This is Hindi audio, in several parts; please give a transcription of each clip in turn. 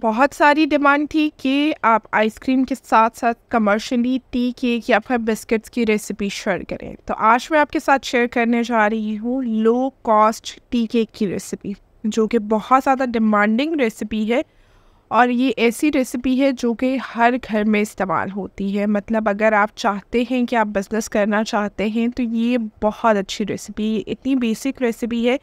बहुत सारी डिमांड थी कि आप आइसक्रीम के साथ साथ कमर्शियली टी केक या फिर बिस्किट्स की रेसिपी शेयर करें तो आज मैं आपके साथ शेयर करने जा रही हूँ लो कॉस्ट टी केक की रेसिपी जो कि बहुत ज़्यादा डिमांडिंग रेसिपी है और ये ऐसी रेसिपी है जो कि हर घर में इस्तेमाल होती है मतलब अगर आप चाहते हैं कि आप बिज़नेस करना चाहते हैं तो ये बहुत अच्छी रेसिपी इतनी बेसिक रेसिपी है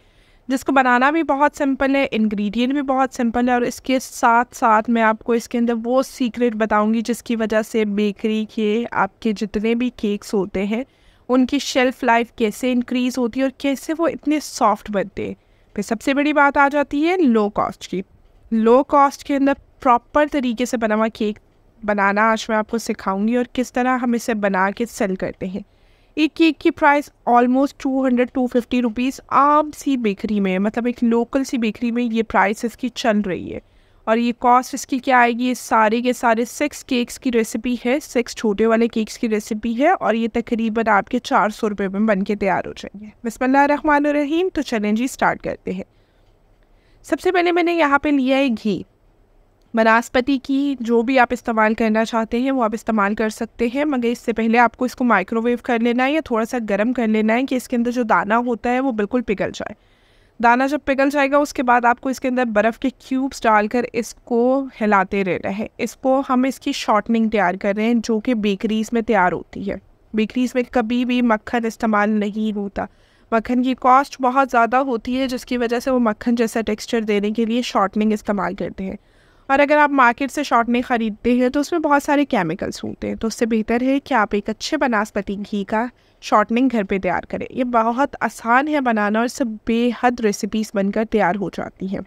जिसको बनाना भी बहुत सिंपल है इंग्रेडिएंट भी बहुत सिंपल है और इसके साथ साथ मैं आपको इसके अंदर वो सीक्रेट बताऊंगी जिसकी वजह से बेकरी के आपके जितने भी केक्स होते हैं उनकी शेल्फ़ लाइफ कैसे इंक्रीज़ होती है और कैसे वो इतने सॉफ्ट बनते हैं फिर सबसे बड़ी बात आ जाती है लो कॉस्ट की लो कॉस्ट के अंदर प्रॉपर तरीके से बना हुआ केक बनाना आज मैं आपको सिखाऊंगी और किस तरह हम इसे बना के सेल करते हैं एक केक की price almost two hundred two fifty rupees आम सी बेकरी में मतलब एक लोकल सी बेकरी में ये प्राइस इसकी चल रही है और ये कॉस्ट इसकी क्या आएगी ये सारे के सारे सिक्स केक्स की रेसिपी है सिक्स छोटे वाले केक्स की रेसिपी है और ये तकरीबन आपके चार सौ रुपये में बन के तैयार हो जाएंगे बसमल्लाम तो चलें जी स्टार्ट करते हैं सबसे पहले मैंने यहाँ पे लिया है घी बनास्पति की जो भी आप इस्तेमाल करना चाहते हैं वो आप इस्तेमाल कर सकते हैं मगर इससे पहले आपको इसको माइक्रोवेव कर लेना है या थोड़ा सा गर्म कर लेना है कि इसके अंदर जो दाना होता है वो बिल्कुल पिघल जाए दाना जब पिघल जाएगा उसके बाद आपको इसके अंदर बर्फ़ के क्यूब्स डालकर इसको हिलाते रहना है इसको हम इसकी शॉर्टनिंग तैयार कर रहे हैं जो कि बेकरीज़ में तैयार होती है बेकरीज़ में कभी भी मक्खन इस्तेमाल नहीं होता मक्खन की कॉस्ट बहुत ज़्यादा होती है जिसकी वजह से वो मक्खन जैसा टेक्सचर देने के लिए शॉर्टनिंग इस्तेमाल करते हैं और अगर आप मार्केट से शॉर्ट नहीं ख़रीदते हैं तो उसमें बहुत सारे केमिकल्स होते हैं तो उससे बेहतर है कि आप एक अच्छे बनास्पति घी का शॉर्टनिंग घर पे तैयार करें ये बहुत आसान है बनाना और सब बेहद रेसिपीज़ बनकर तैयार हो जाती हैं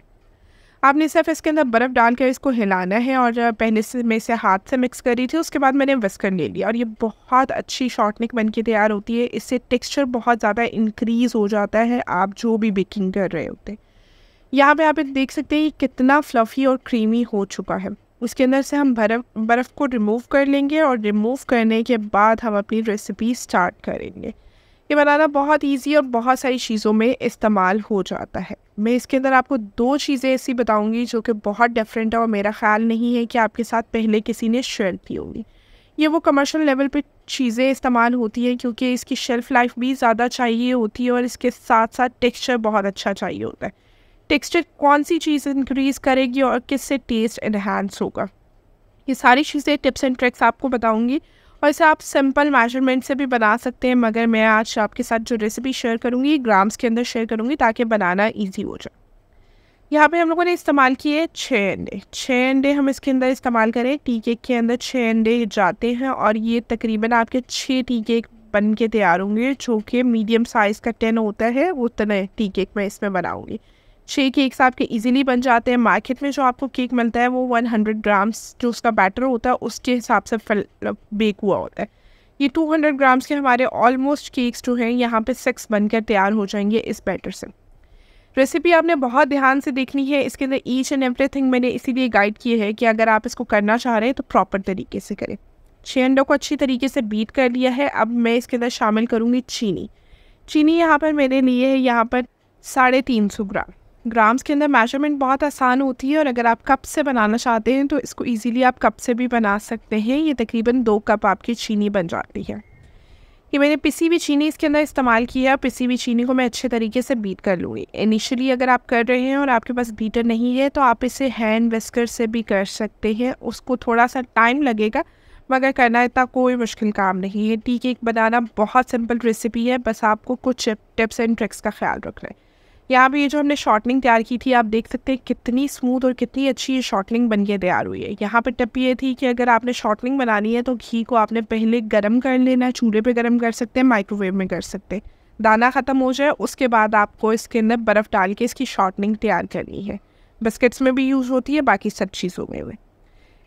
आपने सिर्फ इसके अंदर बर्फ़ डालकर इसको हिलाना है और पहले से मैं इसे हाथ से मिक्स कर रही थी उसके बाद मैंने विस्कर ले लिया और ये बहुत अच्छी शॉर्टनिंग बन के तैयार होती है इससे टेक्सचर बहुत ज़्यादा इंक्रीज़ हो जाता है आप जो भी बेकिंग कर रहे होते हैं यहाँ पे आप देख सकते हैं कितना फ्लफ़ी और क्रीमी हो चुका है उसके अंदर से हम बर्फ़ बर्फ़ को रिमूव कर लेंगे और रिमूव करने के बाद हम अपनी रेसिपी स्टार्ट करेंगे ये बनाना बहुत इजी और बहुत सारी चीज़ों में इस्तेमाल हो जाता है मैं इसके अंदर आपको दो चीज़ें ऐसी बताऊंगी जो कि बहुत डिफरेंट है और मेरा ख्याल नहीं है कि आपके साथ पहले किसी ने शेयर की होगी ये वो कमर्शियल लेवल पे चीज़ें इस्तेमाल होती हैं क्योंकि इसकी शेल्फ़ लाइफ भी ज़्यादा चाहिए होती है और इसके साथ साथ टेक्सचर बहुत अच्छा चाहिए होता है टेक्सचर कौन सी चीज़ इंक्रीज़ करेगी और किससे टेस्ट इन्हांस होगा ये सारी चीज़ें टिप्स एंड ट्रिक्स आपको बताऊंगी और इसे आप सिंपल मेजरमेंट से भी बना सकते हैं मगर मैं आज आपके साथ जो रेसिपी शेयर करूँगी ग्राम्स के अंदर शेयर करूँगी ताकि बनाना ईजी हो जाए यहाँ पे हम लोगों ने इस्तेमाल किए छः अंडे छः अंडे हम इसके अंदर इस्तेमाल करें टी केक के अंदर छः अंडे जाते हैं और ये तकरीबन आपके छः टी केक बन के तैयार होंगे जो कि मीडियम साइज़ का टेन होता है उतने टी केक मैं इसमें बनाऊँगी छः केक्स आपके इजीली बन जाते हैं मार्केट में जो आपको केक मिलता है वो 100 ग्राम्स जो उसका बैटर होता है उसके हिसाब से बेक हुआ होता है ये 200 ग्राम्स के हमारे ऑलमोस्ट केक्स जो हैं यहाँ पे सिक्स बनकर तैयार हो जाएंगे इस बैटर से रेसिपी आपने बहुत ध्यान से देखनी है इसके अंदर ईच एंड एवरी मैंने इसीलिए गाइड किए है कि अगर आप इसको करना चाह रहे हैं तो प्रॉपर तरीके से करें छः अंडों को अच्छी तरीके से बीट कर लिया है अब मैं इसके अंदर शामिल करूँगी चीनी चीनी यहाँ पर मैंने लिए है यहाँ पर साढ़े तीन सौ ग्राम ग्राम्स के अंदर मेजरमेंट बहुत आसान होती है और अगर आप कप से बनाना चाहते हैं तो इसको ईज़ीली आप कप से भी बना सकते हैं ये तकरीबन दो कप आपकी चीनी बन जाती है ये मैंने पिसी हुई चीनी इसके अंदर इस्तेमाल किया पिसी हुई चीनी को मैं अच्छे तरीके से बीट कर लूँगी इनिशियली अगर आप कर रहे हैं और आपके पास बीटर नहीं है तो आप इसे हैंड विस्कर से भी कर सकते हैं उसको थोड़ा सा टाइम लगेगा मगर करना इतना कोई मुश्किल काम नहीं है टी केक बनाना बहुत सिंपल रेसिपी है बस आपको कुछ टिप्स एंड ट्रिक्स का ख्याल रखना है यहाँ पे ये जो हमने शॉर्टनिंग तैयार की थी आप देख सकते हैं कितनी स्मूथ और कितनी अच्छी ये शॉर्टनिंग बन के तैयार हुई है यहाँ पे टिप ये थी कि अगर आपने शॉर्टनिंग बनानी है तो घी को आपने पहले गर्म कर लेना है चूल्हे पे गर्म कर सकते हैं माइक्रोवेव में कर सकते हैं दाना ख़त्म हो जाए उसके बाद आपको इसके अंदर बर्फ़ डाल के इसकी शॉर्टनिंग तैयार करनी है बिस्किट्स में भी यूज़ होती है बाकी सब चीज़ों में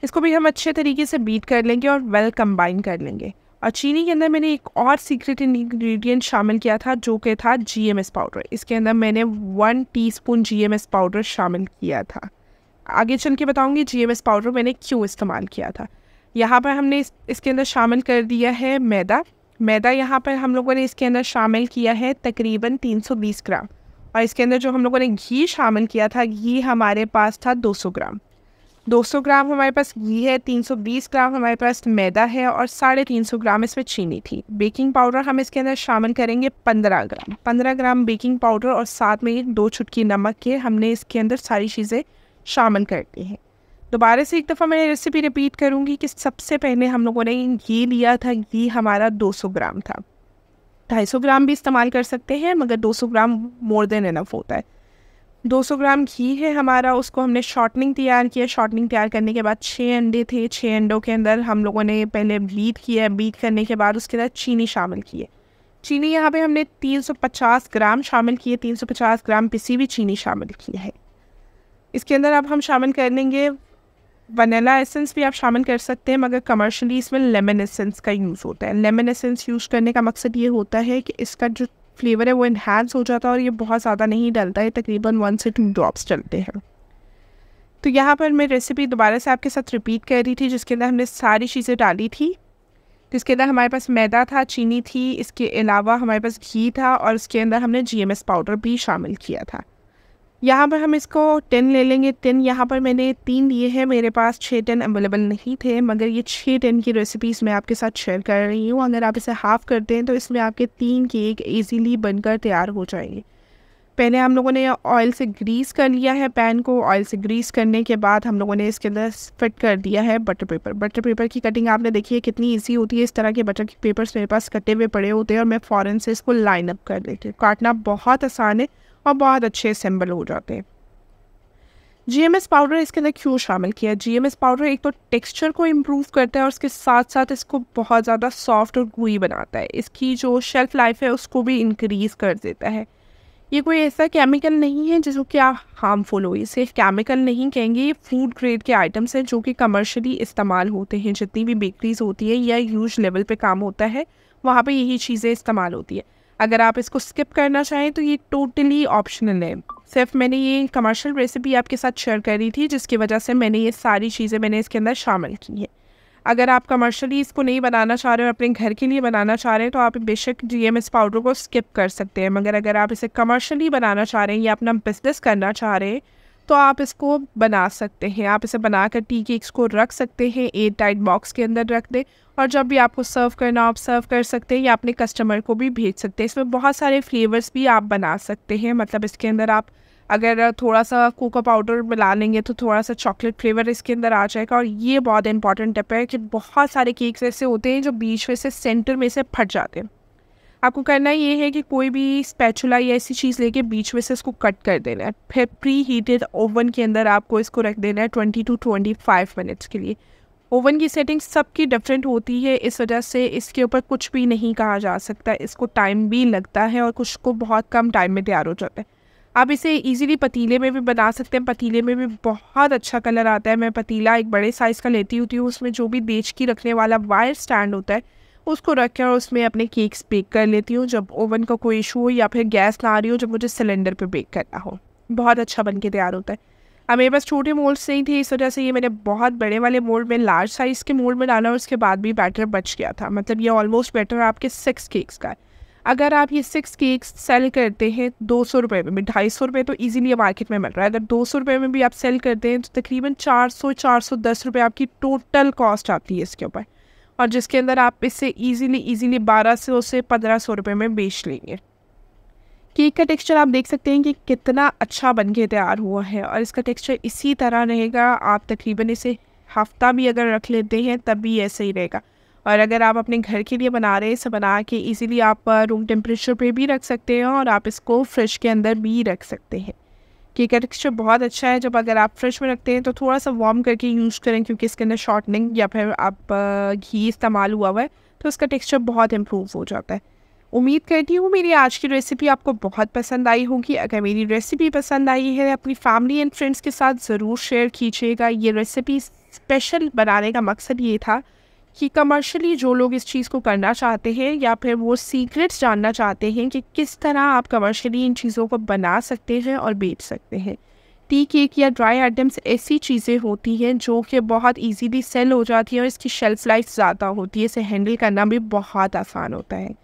इसको भी हम अच्छे तरीके से बीट कर लेंगे और वेल कम्बाइन कर लेंगे और चीनी के अंदर मैंने एक और सीक्रेट इंग्रेडिएंट शामिल किया था जो कि था जीएमएस पाउडर इसके अंदर मैंने वन टीस्पून जीएमएस पाउडर शामिल किया था आगे चल के बताऊँगी जीएमएस पाउडर मैंने क्यों इस्तेमाल किया था यहाँ पर हमने इस, इसके अंदर शामिल कर दिया है मैदा मैदा यहाँ पर हम लोगों ने इसके अंदर शामिल किया है तकरीबन 320 ग्राम और इसके अंदर जो हम लोगों ने घी शामिल किया था घी हमारे पास था 200 ग्राम 200 ग्राम हमारे पास घी है 320 ग्राम हमारे पास मैदा है और साढ़े तीन सौ ग्राम इसमें चीनी थी बेकिंग पाउडर हम इसके अंदर शामिल करेंगे 15 ग्राम 15 ग्राम बेकिंग पाउडर और साथ में दो छुटकी नमक के हमने इसके अंदर सारी चीज़ें शामिल कर दी हैं दोबारा से एक दफ़ा मैं रेसिपी रिपीट करूँगी कि सबसे पहले हम लोगों ने घी लिया था घी हमारा दो ग्राम था ढाई ग्राम भी इस्तेमाल कर सकते हैं मगर दो ग्राम मोर देन एनफ होता है 200 ग्राम घी है हमारा उसको हमने शॉर्टनिंग तैयार किया शॉर्टनिंग तैयार करने के बाद छः अंडे थे छः अंडों के अंदर हम लोगों ने पहले बीट किया बीट करने के बाद उसके अंदर चीनी शामिल किए चीनी यहाँ पे हमने 350 ग्राम शामिल किए 350 ग्राम पिसी भी चीनी शामिल की है इसके अंदर अब हम शामिल कर लेंगे वनीला एसेंस भी आप शामिल कर सकते हैं मगर कमर्शली इसमें लेमन एसेंस का यूज़ होता है लेमन एसेंस यूज़ करने का मकसद ये होता है कि इसका जो फ्लेवर है वो इन्हेंस हो जाता है और ये बहुत ज़्यादा नहीं डलता है तकरीबन वन से टू ड्रॉप्स डलते हैं तो यहाँ पर मैं रेसिपी दोबारा से आपके साथ रिपीट कर रही थी जिसके अंदर हमने सारी चीज़ें डाली थी जिसके अंदर हमारे पास मैदा था चीनी थी इसके अलावा हमारे पास घी था और इसके अंदर हमने जी पाउडर भी शामिल किया था यहाँ पर हम इसको टेन ले लेंगे टेन यहाँ पर मैंने तीन लिए हैं मेरे पास छः टेन अवेलेबल नहीं थे मगर ये छः टेन की रेसिपीज़ मैं आपके साथ शेयर कर रही हूँ अगर आप इसे हाफ़ करते हैं तो इसमें आपके तीन केक ईजीली बनकर तैयार हो जाएंगे पहले हम लोगों ने ऑयल से ग्रीस कर लिया है पैन को ऑयल से ग्रीस करने के बाद हम लोगों ने इसके अंदर फिट कर दिया है बटर पेपर बटर पेपर की कटिंग आपने देखी है कितनी इजी होती है इस तरह के बटर के पेपर्स मेरे पास कटे हुए पड़े होते हैं और मैं फ़ौरन से इसको लाइन अप कर देती हूँ काटना बहुत आसान है और बहुत अच्छे असम्बल हो जाते हैं जी एम एस पाउडर इसके अंदर क्यों शामिल किया जी एम एस पाउडर एक तो टेक्सचर को इम्प्रूव करता है और उसके साथ साथ इसको बहुत ज़्यादा सॉफ्ट और गुई बनाता है इसकी जो शेल्फ लाइफ है उसको भी इंक्रीज़ कर देता है ये कोई ऐसा केमिकल नहीं है जिसको क्या हार्मफुल हो सिर्फ केमिकल नहीं कहेंगे ये फूड ग्रेड के आइटम्स हैं जो कि कमर्शली इस्तेमाल होते हैं जितनी भी बेकरीज होती है या यूज लेवल पे काम होता है वहाँ पे यही चीज़ें इस्तेमाल होती है अगर आप इसको स्किप करना चाहें तो ये टोटली ऑप्शनल है सिर्फ मैंने ये कमर्शियल रेसिपी आपके साथ शेयर करी थी जिसकी वजह से मैंने ये सारी चीज़ें मैंने इसके अंदर शामिल की हैं अगर आप कमर्शियली इसको नहीं बनाना चाह रहे हो अपने घर के लिए बनाना चाह रहे हैं तो आप बेशक जी एम पाउडर को स्किप कर सकते हैं मगर अगर आप इसे कमर्शली बनाना चाह रहे हैं या अपना बिजनेस करना चाह रहे हैं तो आप इसको बना सकते हैं आप इसे बनाकर टी केक्स को रख सकते हैं एयर टाइट बॉक्स के अंदर रख दें और जब भी आपको सर्व करना आप सर्व कर सकते हैं या अपने कस्टमर को भी भेज सकते हैं इसमें बहुत सारे फ्लेवर्स भी आप बना सकते हैं मतलब इसके अंदर आप अगर थोड़ा सा कोका पाउडर मिला लेंगे तो थोड़ा सा चॉकलेट फ्लेवर इसके अंदर आ जाएगा और ये बहुत इंपॉर्टेंट टिप है कि बहुत सारे केक्स ऐसे होते हैं जो बीच में से सेंटर में से फट जाते हैं आपको करना ये है कि कोई भी स्पैचुला या ऐसी चीज़ लेके बीच में से इसको कट कर देना है फिर प्री हीटेड ओवन के अंदर आपको इसको रख देना है twenty to twenty five minutes के लिए ओवन की सेटिंग सबकी डिफरेंट होती है इस वजह से इसके ऊपर कुछ भी नहीं कहा जा सकता इसको टाइम भी लगता है और कुछ को बहुत कम टाइम में तैयार हो जाता है आप इसे इजीली पतीले में भी बना सकते हैं पतीले में भी बहुत अच्छा कलर आता है मैं पतीला एक बड़े साइज़ का लेती होती हूँ उसमें जो भी बेच की रखने वाला वायर स्टैंड होता है उसको रख कर उसमें अपने केक्स बेक कर लेती हूँ जब ओवन का कोई इशू हो या फिर गैस ना आ रही हो जब मुझे सिलेंडर पर बेक करना हो बहुत अच्छा बन के तैयार होता है अब मेरे पास छोटे मोल्ड्स नहीं थे इस वजह से ये मैंने बहुत बड़े वाले मोल्ड में लार्ज साइज़ के मोल्ड में डाला और उसके बाद भी बैटर बच गया था मतलब ये ऑलमोस्ट बैटर आपके सिक्स केक्स का है अगर आप ये सिक्स केक्स सेल करते हैं दो सौ रुपये में ढाई सौ रुपये तो ईजिली मार्केट में मिल रहा है अगर दो सौ रुपये में भी आप सेल करते हैं तो तकरीबन चार सौ चार सौ दस रुपये आपकी टोटल कॉस्ट आती है इसके ऊपर और जिसके अंदर आप इसे ईजिली ईजिली बारह सौ से पंद्रह सौ रुपये में बेच लेंगे केक का टेक्सचर आप देख सकते हैं कि कितना अच्छा बन के तैयार हुआ है और इसका टेक्सचर इसी तरह रहेगा आप तकरीबन इसे हफ्ता भी अगर रख लेते हैं तब भी ऐसे ही रहेगा और अगर आप अपने घर के लिए बना रहे हैं इसे बना के इजीली आप रूम टेम्परेचर पे भी रख सकते हैं और आप इसको फ्रिज के अंदर भी रख सकते हैं केक का टेक्स्चर बहुत अच्छा है जब अगर आप फ्रिज में रखते हैं तो थोड़ा सा वार्म करके यूज़ करें क्योंकि इसके अंदर शॉर्टनिंग या फिर आप घी इस्तेमाल हुआ हुआ है तो इसका टेक्स्चर बहुत इम्प्रूव हो जाता है उम्मीद करती हूँ मेरी आज की रेसिपी आपको बहुत पसंद आई होगी अगर मेरी रेसिपी पसंद आई है अपनी फैमिली एंड फ्रेंड्स के साथ ज़रूर शेयर कीजिएगा ये रेसिपी स्पेशल बनाने का मकसद ये था कि कमर्शली जो लोग इस चीज़ को करना चाहते हैं या फिर वो सीक्रेट्स जानना चाहते हैं कि किस तरह आप कमर्शली इन चीज़ों को बना सकते हैं और बेच सकते हैं टी केक या ड्राई आइटम्स ऐसी चीज़ें होती हैं जो कि बहुत इजीली सेल हो जाती हैं और इसकी शेल्फ़ लाइफ ज़्यादा होती है इसे हैंडल करना भी बहुत आसान होता है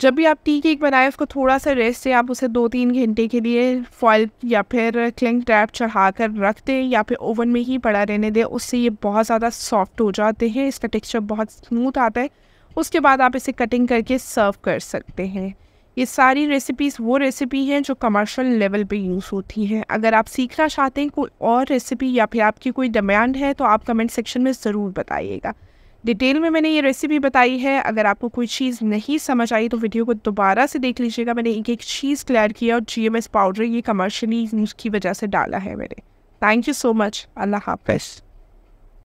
जब भी आप टी केक बनाएं उसको थोड़ा सा रेस्ट दें आप उसे दो तीन घंटे के लिए फॉइल या फिर क्लिंग टैप चढ़ा कर रख दें या फिर ओवन में ही पड़ा रहने दें उससे ये बहुत ज़्यादा सॉफ्ट हो जाते हैं इसका टेक्सचर बहुत स्मूथ आता है उसके बाद आप इसे कटिंग करके सर्व कर सकते हैं ये सारी रेसिपीज़ वो रेसिपी हैं जो कमर्शियल लेवल पे यूज़ होती हैं अगर आप सीखना चाहते हैं कोई और रेसिपी या फिर आपकी कोई डिमांड है तो आप कमेंट सेक्शन में ज़रूर बताइएगा डिटेल में मैंने ये रेसिपी बताई है अगर आपको कोई चीज़ नहीं समझ आई तो वीडियो को दोबारा से देख लीजिएगा मैंने एक एक चीज़ क्लियर किया और जी पाउडर ये कमर्शियली यूज़ की वजह से डाला है मैंने थैंक यू सो मच अल्लाह हाफ़